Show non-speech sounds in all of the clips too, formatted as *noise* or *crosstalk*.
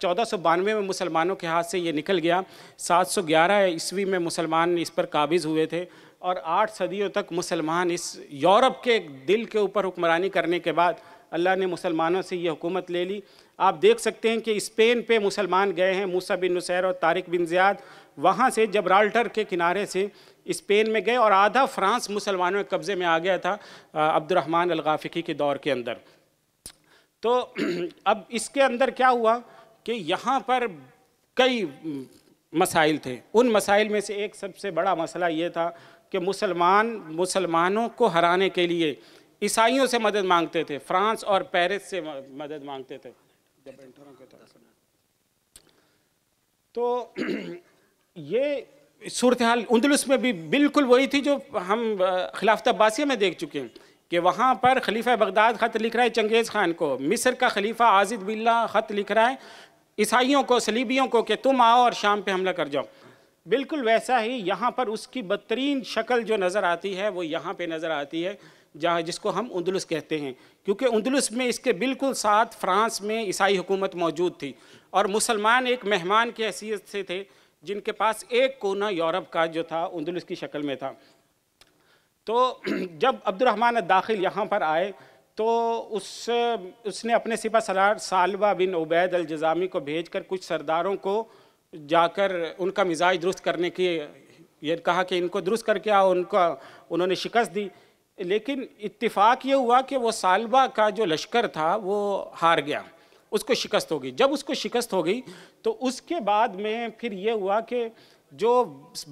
چودہ سو بانوے میں مسلمانوں کے ہاتھ سے یہ نکل گیا سات سو گیارہ عیسوی میں مسلمان اس پر قابض ہوئے تھے اور آٹھ صدیوں تک مسلمان اس یورپ کے دل کے اوپر حکمرانی کرنے کے بعد اللہ نے مسلمانوں سے یہ حکومت لے لی آپ دیکھ سکتے ہیں کہ اسپین پہ مسلمان گئے ہیں موسیٰ بن نصیر اور طارق بن زیاد وہاں سے جبرالٹر کے کنارے سے اسپین میں گئے اور آدھا فرانس مسلمانوں کے قبضے میں آ گیا تھا عبد الرحمن الغافقی کے دور کے اندر تو *clears throat* اب اس کے اندر کیا ہوا کہ یہاں پر کئی مسائل تھے ان مسائل میں سے ایک سب سے بڑا مسئلہ یہ تھا کہ مسلمان مسلمانوں کو ہرانے کے لیے عیسائیوں سے مدد مانگتے تھے فرانس اور پیرس سے مدد مانگتے تھے تو یہ صورتحال اندلس میں بھی بالکل وہی تھی جو ہم خلافت عباسیہ میں دیکھ چکے ہیں کہ وہاں پر خلیفہ بغداد خط لکھ رہا ہے چنگیز خان کو مصر کا خلیفہ عازد باللہ خط لکھ رہا ہے عیسائیوں کو سلیبیوں کو کہ تم آؤ اور شام پہ حملہ کر جاؤ بالکل ویسا ہی یہاں پر اس کی بدترین شکل جو نظر آتی ہے وہ یہاں پہ نظر آتی ہے جہاں جس کو ہم اندلس کہتے ہیں کیونکہ اندلس میں اس کے بالکل ساتھ فرانس میں عیسائی حکومت موجود تھی اور مسلمان ایک مہمان کے حیثیت سے تھے جن کے پاس ایک کونا یورپ کا جو تھا اندلس کی شکل میں تھا تو *clears throat* جب عبد الرحمن داخل یہاں پر آئے تو اس اس نے اپنے سپا سرار سالبہ بن عبید الجزامی کو بھیج کر کچھ سرداروں کو جا کر ان کا مزاج درست کرنے کی یہ کہا کہ ان کو درست کر کے آؤ ان کا انہوں نے شکست دی لیکن اتفاق یہ ہوا کہ وہ سالبہ کا جو لشکر تھا وہ ہار گیا اس کو شکست ہو گئی جب اس کو شکست ہو گئی تو اس کے بعد میں پھر یہ ہوا کہ جو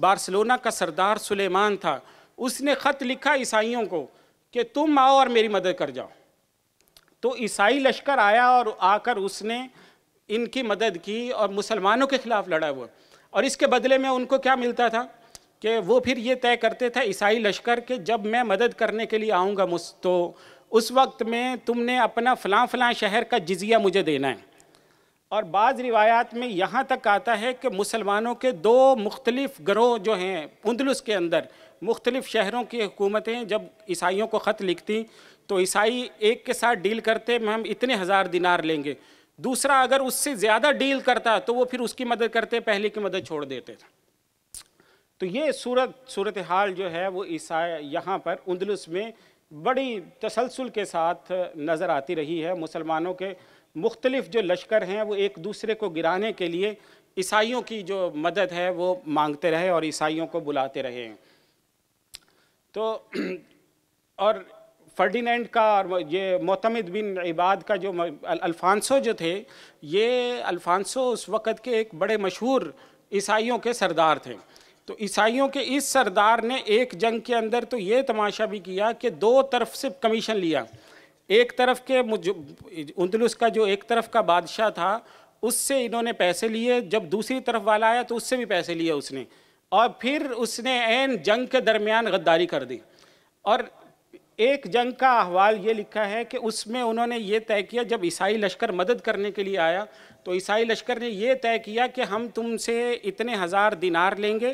بارسلونا کا سردار سلیمان تھا اس نے خط لکھا عیسائیوں کو کہ تم آؤ اور میری مدد کر جاؤ تو عیسائی لشکر آیا اور آ کر اس نے ان کی مدد کی اور مسلمانوں کے خلاف لڑا ہوا اور اس کے بدلے میں ان کو کیا ملتا تھا کہ وہ پھر یہ طے کرتے تھے عیسائی لشکر کہ جب میں مدد کرنے کے لیے آؤں گا مس تو اس وقت میں تم نے اپنا فلاں فلاں شہر کا جزیہ مجھے دینا ہے اور بعض روایات میں یہاں تک آتا ہے کہ مسلمانوں کے دو مختلف گروہ جو ہیں اندلس کے اندر مختلف شہروں کی حکومتیں جب عیسائیوں کو خط لکھتی تو عیسائی ایک کے ساتھ ڈیل کرتے میں ہم اتنے ہزار دینار لیں گے دوسرا اگر اس سے زیادہ ڈیل کرتا تو وہ پھر اس کی مدد کرتے پہلے کی مدد چھوڑ دیتے تو یہ صورت صورتحال جو ہے وہ عیسائی یہاں پر اندلس میں بڑی تسلسل کے ساتھ نظر آتی رہی ہے مسلمانوں کے مختلف جو لشکر ہیں وہ ایک دوسرے کو گرانے کے لیے عیسائیوں کی جو مدد ہے وہ مانگتے رہے اور عیسائیوں کو بلاتے رہے ہیں تو *clears throat* اور فرڈینینڈ کا اور یہ معتمد بن عباد کا جو الفانسو جو تھے یہ الفانسو اس وقت کے ایک بڑے مشہور عیسائیوں کے سردار تھے تو عیسائیوں کے اس سردار نے ایک جنگ کے اندر تو یہ تماشا بھی کیا کہ دو طرف سے کمیشن لیا ایک طرف کے اندلس کا جو ایک طرف کا بادشاہ تھا اس سے انہوں نے پیسے لیے جب دوسری طرف والا آیا تو اس سے بھی پیسے لیے اس نے اور پھر اس نے این جنگ کے درمیان غداری کر دی اور ایک جنگ کا احوال یہ لکھا ہے کہ اس میں انہوں نے یہ طے کیا جب عیسائی لشکر مدد کرنے کے لیے آیا تو عیسائی لشکر نے یہ طے کیا کہ ہم تم سے اتنے ہزار دینار لیں گے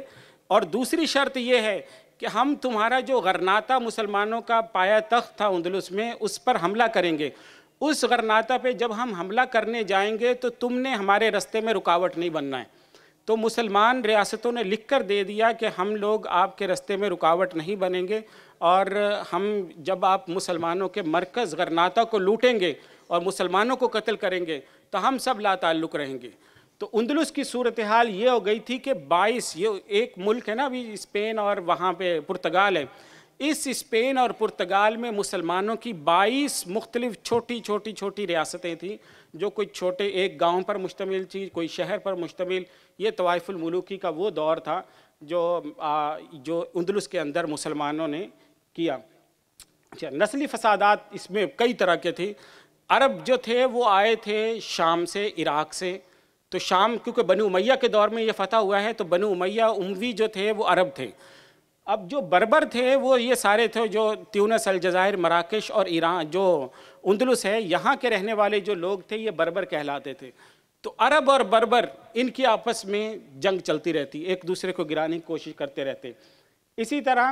اور دوسری شرط یہ ہے کہ ہم تمہارا جو غرناتا مسلمانوں کا پایا تخت تھا اندلس میں اس پر حملہ کریں گے اس غرناتا پہ جب ہم حملہ کرنے جائیں گے تو تم نے ہمارے رستے میں رکاوٹ نہیں بننا ہے تو مسلمان ریاستوں نے لکھ کر دے دیا کہ ہم لوگ آپ کے رستے میں رکاوٹ نہیں بنیں گے اور ہم جب آپ مسلمانوں کے مرکز غرناتا کو لوٹیں گے اور مسلمانوں کو قتل کریں گے تو ہم سب لا تعلق رہیں گے تو اندلس کی صورتحال یہ ہو گئی تھی کہ بائیس یہ ایک ملک ہے نا ابھی اسپین اور وہاں پہ پرتگال ہے اس اسپین اور پرتگال میں مسلمانوں کی بائیس مختلف چھوٹی چھوٹی چھوٹی ریاستیں تھیں جو کوئی چھوٹے ایک گاؤں پر مشتمل تھی کوئی شہر پر مشتمل یہ طوائف الملوکی کا وہ دور تھا جو جو اندلس کے اندر مسلمانوں نے کیا اچھا نسلی فسادات اس میں کئی طرح کے تھے عرب جو تھے وہ آئے تھے شام سے عراق سے تو شام کیونکہ بنو امیہ کے دور میں یہ فتح ہوا ہے تو بنو امیہ عموی جو تھے وہ عرب تھے اب جو بربر تھے وہ یہ سارے تھے جو تیونس الجزائر مراکش اور ایران جو اندلس ہے یہاں کے رہنے والے جو لوگ تھے یہ بربر کہلاتے تھے تو عرب اور بربر ان کی آپس میں جنگ چلتی رہتی ایک دوسرے کو گرانے کی کوشش کرتے رہتے اسی طرح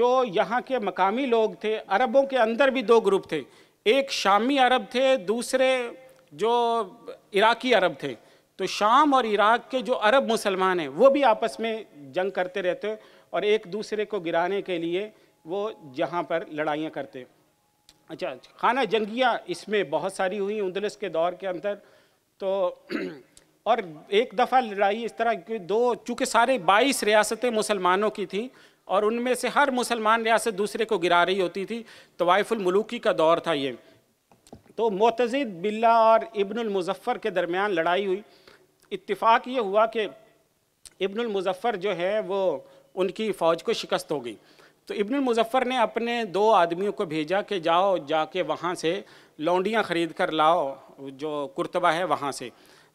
جو یہاں کے مقامی لوگ تھے عربوں کے اندر بھی دو گروپ تھے ایک شامی عرب تھے دوسرے جو عراقی عرب تھے تو شام اور عراق کے جو عرب مسلمان ہیں وہ بھی آپس میں جنگ کرتے رہتے اور ایک دوسرے کو گرانے کے لیے وہ جہاں پر لڑائیاں کرتے اچھا خانہ جنگیاں اس میں بہت ساری ہوئیں اندلس کے دور کے اندر تو *clears throat* اور ایک دفعہ لڑائی اس طرح کہ دو چونکہ سارے بائیس ریاستیں مسلمانوں کی تھیں اور ان میں سے ہر مسلمان ریاست دوسرے کو گرا رہی ہوتی تھی طوائف الملوکی کا دور تھا یہ تو معتزد بلہ اور ابن المظفر کے درمیان لڑائی ہوئی اتفاق یہ ہوا کہ ابن المظفر جو ہے وہ ان کی فوج کو شکست ہو گئی تو ابن المظفر نے اپنے دو آدمیوں کو بھیجا کہ جاؤ جا کے وہاں سے لونڈیاں خرید کر لاؤ جو کرتبہ ہے وہاں سے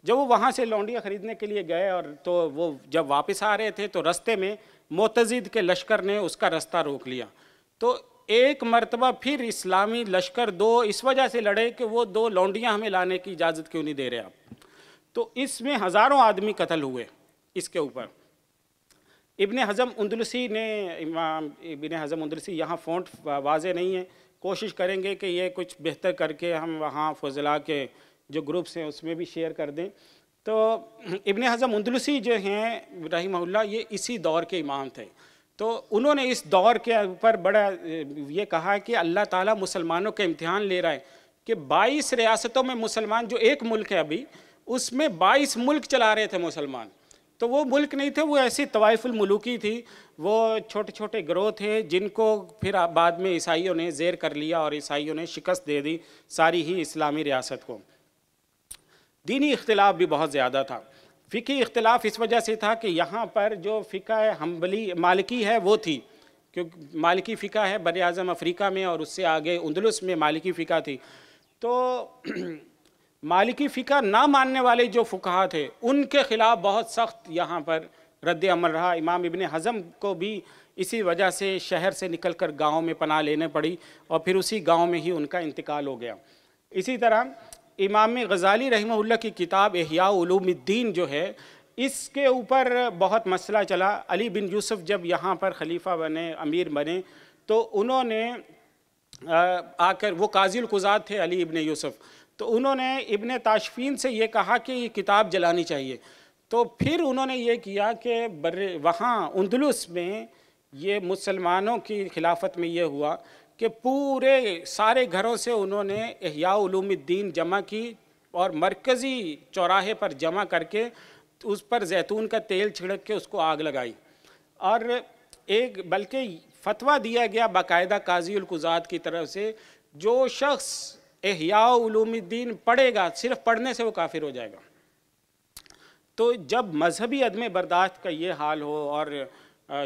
جب وہ وہاں سے لونڈیاں خریدنے کے لیے گئے اور تو وہ جب واپس آ رہے تھے تو رستے میں معتزد کے لشکر نے اس کا رستہ روک لیا تو ایک مرتبہ پھر اسلامی لشکر دو اس وجہ سے لڑے کہ وہ دو لونڈیاں ہمیں لانے کی اجازت کیوں نہیں دے رہے آپ تو اس میں ہزاروں آدمی قتل ہوئے اس کے اوپر ابن حضم اندلسی نے امام ابن حضم اندلسی یہاں فونٹ واضح نہیں ہے کوشش کریں گے کہ یہ کچھ بہتر کر کے ہم وہاں فضلہ کے جو گروپس ہیں اس میں بھی شیئر کر دیں تو ابن حضم اندلسی جو ہیں رحمہ اللہ یہ اسی دور کے امام تھے تو انہوں نے اس دور کے اوپر بڑا یہ کہا کہ اللہ تعالیٰ مسلمانوں کا امتحان لے رہا ہے کہ بائیس ریاستوں میں مسلمان جو ایک ملک ہے ابھی اس میں بائیس ملک چلا رہے تھے مسلمان تو وہ ملک نہیں تھے وہ ایسی طوائف الملوکی تھی وہ چھوٹے چھوٹے گروہ تھے جن کو پھر بعد میں عیسائیوں نے زیر کر لیا اور عیسائیوں نے شکست دے دی ساری ہی اسلامی ریاست کو دینی اختلاف بھی بہت زیادہ تھا فقی اختلاف اس وجہ سے تھا کہ یہاں پر جو فقہ حمبلی مالکی ہے وہ تھی کیونکہ مالکی فقہ ہے بر اعظم افریقہ میں اور اس سے آگے اندلس میں مالکی فقہ تھی تو مالکی فقہ نہ ماننے والے جو فقہا تھے ان کے خلاف بہت سخت یہاں پر رد عمل رہا امام ابن حضم کو بھی اسی وجہ سے شہر سے نکل کر گاؤں میں پناہ لینے پڑی اور پھر اسی گاؤں میں ہی ان کا انتقال ہو گیا اسی طرح امام غزالی رحمہ اللہ کی کتاب احیاء علوم الدین جو ہے اس کے اوپر بہت مسئلہ چلا علی بن یوسف جب یہاں پر خلیفہ بنے امیر بنے تو انہوں نے آ کر وہ قاضی القزاد تھے علی ابن یوسف تو انہوں نے ابن تاشفین سے یہ کہا کہ یہ کتاب جلانی چاہیے تو پھر انہوں نے یہ کیا کہ بر وہاں اندلس میں یہ مسلمانوں کی خلافت میں یہ ہوا کہ پورے سارے گھروں سے انہوں نے احیاء علوم الدین جمع کی اور مرکزی چوراہے پر جمع کر کے اس پر زیتون کا تیل چھڑک کے اس کو آگ لگائی اور ایک بلکہ فتویٰ دیا گیا باقاعدہ قاضی القزاد کی طرف سے جو شخص احیاء علوم الدین پڑھے گا صرف پڑھنے سے وہ کافر ہو جائے گا تو جب مذہبی عدم برداشت کا یہ حال ہو اور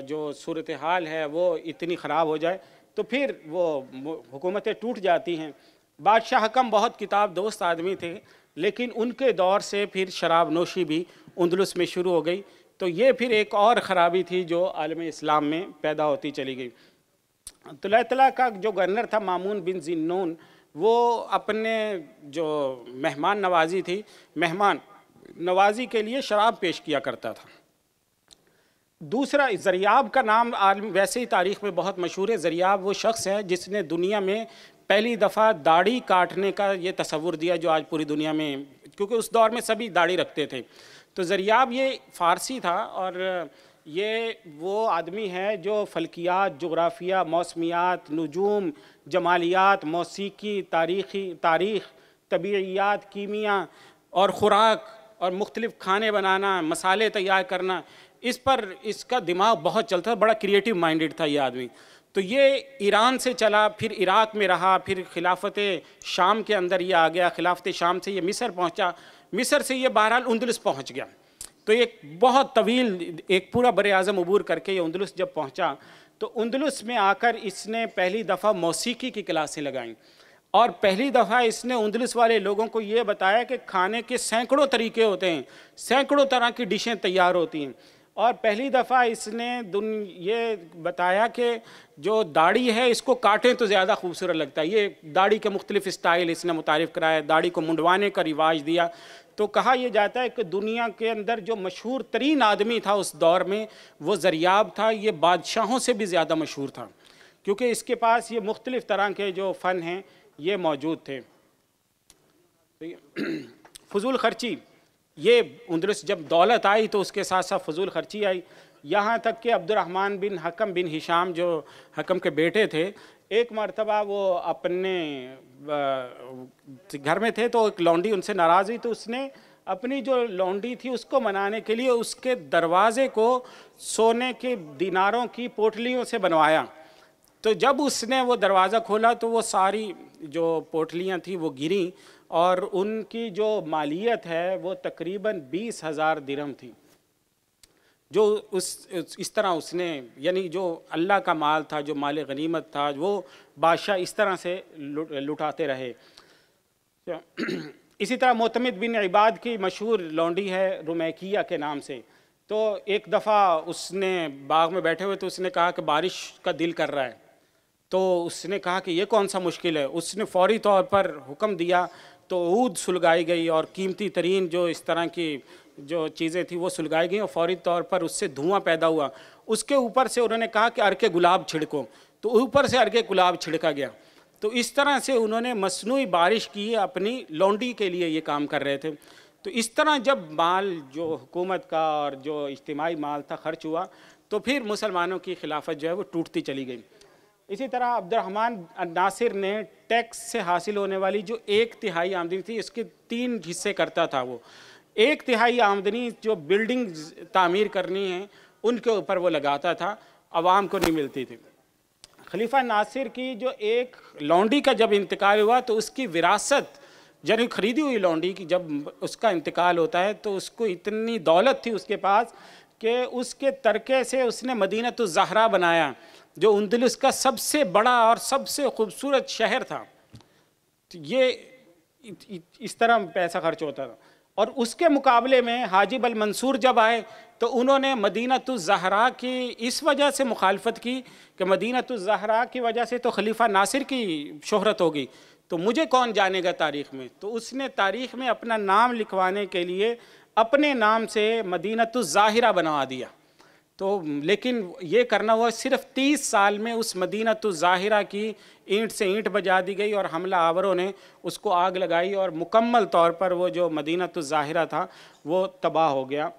جو صورتحال ہے وہ اتنی خراب ہو جائے تو پھر وہ حکومتیں ٹوٹ جاتی ہیں بادشاہ حکم بہت کتاب دوست آدمی تھے لیکن ان کے دور سے پھر شراب نوشی بھی اندلس میں شروع ہو گئی تو یہ پھر ایک اور خرابی تھی جو عالم اسلام میں پیدا ہوتی چلی گئی طلعہ طلعہ کا جو گورنر تھا مامون بن زنون وہ اپنے جو مہمان نوازی تھی مہمان نوازی کے لیے شراب پیش کیا کرتا تھا دوسرا زریاب کا نام عالم ویسے ہی تاریخ میں بہت مشہور ہے زریاب وہ شخص ہے جس نے دنیا میں پہلی دفعہ داڑھی کاٹنے کا یہ تصور دیا جو آج پوری دنیا میں کیونکہ اس دور میں سبھی داڑھی رکھتے تھے تو زریاب یہ فارسی تھا اور یہ وہ آدمی ہے جو فلکیات جغرافیہ موسمیات نجوم جمالیات موسیقی تاریخی تاریخ طبعیات کیمیا اور خوراک اور مختلف کھانے بنانا مسالے تیار کرنا اس پر اس کا دماغ بہت چلتا تھا بڑا کریٹیو مائنڈڈ تھا یہ آدمی تو یہ ایران سے چلا پھر عراق میں رہا پھر خلافت شام کے اندر یہ آ گیا خلافت شام سے یہ مصر پہنچا مصر سے یہ بہرحال اندلس پہنچ گیا تو ایک بہت طویل ایک پورا بر اعظم عبور کر کے یہ اندلس جب پہنچا تو اندلس میں آ کر اس نے پہلی دفعہ موسیقی کی کلاسیں لگائیں اور پہلی دفعہ اس نے اندلس والے لوگوں کو یہ بتایا کہ کھانے کے سینکڑوں طریقے ہوتے ہیں سینکڑوں طرح کی ڈشیں تیار ہوتی ہیں اور پہلی دفعہ اس نے دن یہ بتایا کہ جو داڑھی ہے اس کو کاٹیں تو زیادہ خوبصورت لگتا ہے یہ داڑھی کے مختلف اسٹائل اس نے متعارف کرایا داڑھی کو منڈوانے کا رواج دیا تو کہا یہ جاتا ہے کہ دنیا کے اندر جو مشہور ترین آدمی تھا اس دور میں وہ ذریعہ تھا یہ بادشاہوں سے بھی زیادہ مشہور تھا کیونکہ اس کے پاس یہ مختلف طرح کے جو فن ہیں یہ موجود تھے *clears throat* فضول خرچی یہ اندرس جب دولت آئی تو اس کے ساتھ ساتھ فضول خرچی آئی یہاں تک کہ عبد الرحمن بن حکم بن ہشام جو حکم کے بیٹے تھے ایک مرتبہ وہ اپنے گھر میں تھے تو ایک لونڈی ان سے ناراض ہوئی تو اس نے اپنی جو لونڈی تھی اس کو منانے کے لیے اس کے دروازے کو سونے کے دیناروں کی پوٹلیوں سے بنوایا تو جب اس نے وہ دروازہ کھولا تو وہ ساری جو پوٹلیاں تھیں وہ گریں اور ان کی جو مالیت ہے وہ تقریباً بیس ہزار درم تھی جو اس اس طرح اس نے یعنی جو اللہ کا مال تھا جو مال غنیمت تھا وہ بادشاہ اس طرح سے لٹاتے رہے اسی طرح معتمد بن عباد کی مشہور لونڈی ہے رومیکیا کے نام سے تو ایک دفعہ اس نے باغ میں بیٹھے ہوئے تو اس نے کہا کہ بارش کا دل کر رہا ہے تو اس نے کہا کہ یہ کون سا مشکل ہے اس نے فوری طور پر حکم دیا تو عود سلگائی گئی اور قیمتی ترین جو اس طرح کی جو چیزیں تھیں وہ سلگائی گئیں اور فوری طور پر اس سے دھواں پیدا ہوا اس کے اوپر سے انہوں نے کہا کہ ارکے گلاب چھڑکو تو اوپر سے ارکے گلاب چھڑکا گیا تو اس طرح سے انہوں نے مصنوعی بارش کی اپنی لونڈی کے لیے یہ کام کر رہے تھے تو اس طرح جب مال جو حکومت کا اور جو اجتماعی مال تھا خرچ ہوا تو پھر مسلمانوں کی خلافت جو ہے وہ ٹوٹتی چلی گئی اسی طرح عبد الرحمن ناصر نے ٹیکس سے حاصل ہونے والی جو ایک تہائی آمدنی تھی اس کے تین حصے کرتا تھا وہ ایک تہائی آمدنی جو بلڈنگ تعمیر کرنی ہیں ان کے اوپر وہ لگاتا تھا عوام کو نہیں ملتی تھی خلیفہ ناصر کی جو ایک لونڈی کا جب انتقال ہوا تو اس کی وراثت جنہی یعنی خریدی ہوئی لونڈی کی جب اس کا انتقال ہوتا ہے تو اس کو اتنی دولت تھی اس کے پاس کہ اس کے ترکے سے اس نے مدینہ زہرہ بنایا جو اندلس کا سب سے بڑا اور سب سے خوبصورت شہر تھا یہ اس طرح پیسہ خرچ ہوتا تھا اور اس کے مقابلے میں حاجب المنصور جب آئے تو انہوں نے مدینہ الزہرہ کی اس وجہ سے مخالفت کی کہ مدینہ الزہرہ کی وجہ سے تو خلیفہ ناصر کی شہرت ہوگی تو مجھے کون جانے گا تاریخ میں تو اس نے تاریخ میں اپنا نام لکھوانے کے لیے اپنے نام سے مدینہ الظاہرہ بنوا دیا تو لیکن یہ کرنا ہوا صرف تیس سال میں اس مدینہ تو ظاہرہ کی اینٹ سے اینٹ بجا دی گئی اور حملہ آوروں نے اس کو آگ لگائی اور مکمل طور پر وہ جو مدینہ تو ظاہرہ تھا وہ تباہ ہو گیا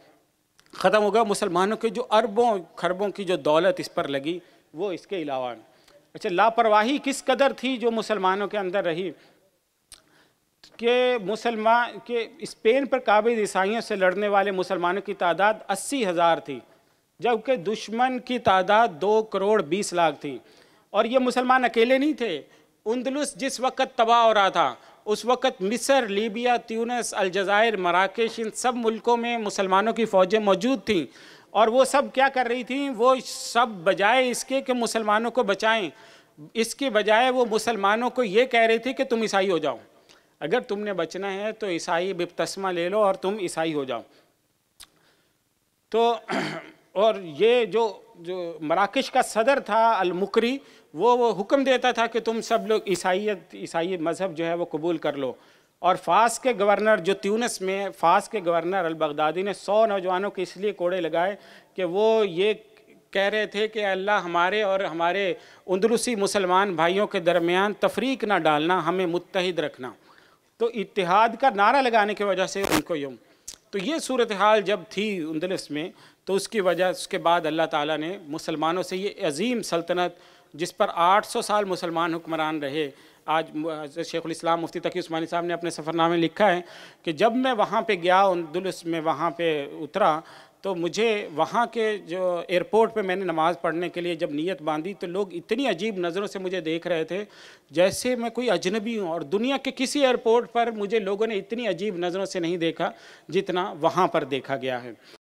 ختم ہو گیا مسلمانوں کے جو اربوں خربوں کی جو دولت اس پر لگی وہ اس کے علاوہ اچھا لاپرواہی کس قدر تھی جو مسلمانوں کے اندر رہی کہ مسلمان کہ اسپین پر قابض عیسائیوں سے لڑنے والے مسلمانوں کی تعداد اسی ہزار تھی جبکہ دشمن کی تعداد دو کروڑ بیس لاکھ تھی اور یہ مسلمان اکیلے نہیں تھے اندلس جس وقت تباہ ہو رہا تھا اس وقت مصر لیبیا تیونس الجزائر مراکش ان سب ملکوں میں مسلمانوں کی فوجیں موجود تھیں اور وہ سب کیا کر رہی تھیں وہ سب بجائے اس کے کہ مسلمانوں کو بچائیں اس کے بجائے وہ مسلمانوں کو یہ کہہ رہی تھی کہ تم عیسائی ہو جاؤ اگر تم نے بچنا ہے تو عیسائی بپتسمہ لے لو اور تم عیسائی ہو جاؤ تو اور یہ جو جو مراکش کا صدر تھا المکری وہ حکم دیتا تھا کہ تم سب لوگ عیسائیت عیسائی مذہب جو ہے وہ قبول کر لو اور فاس کے گورنر جو تیونس میں فاس کے گورنر البغدادی نے سو نوجوانوں کے اس لیے کوڑے لگائے کہ وہ یہ کہہ رہے تھے کہ اللہ ہمارے اور ہمارے اندلوسی مسلمان بھائیوں کے درمیان تفریق نہ ڈالنا ہمیں متحد رکھنا تو اتحاد کا نعرہ لگانے کی وجہ سے ان کو یوں تو یہ صورتحال جب تھی اندلس میں تو اس کی وجہ اس کے بعد اللہ تعالیٰ نے مسلمانوں سے یہ عظیم سلطنت جس پر آٹھ سو سال مسلمان حکمران رہے آج شیخ الاسلام مفتی تقی عثمانی صاحب نے اپنے سفر نامے لکھا ہے کہ جب میں وہاں پہ گیا اندلس میں وہاں پہ اترا تو مجھے وہاں کے جو ایئرپورٹ پہ میں نے نماز پڑھنے کے لیے جب نیت باندھی تو لوگ اتنی عجیب نظروں سے مجھے دیکھ رہے تھے جیسے میں کوئی اجنبی ہوں اور دنیا کے کسی ایئرپورٹ پر مجھے لوگوں نے اتنی عجیب نظروں سے نہیں دیکھا جتنا وہاں پر دیکھا گیا ہے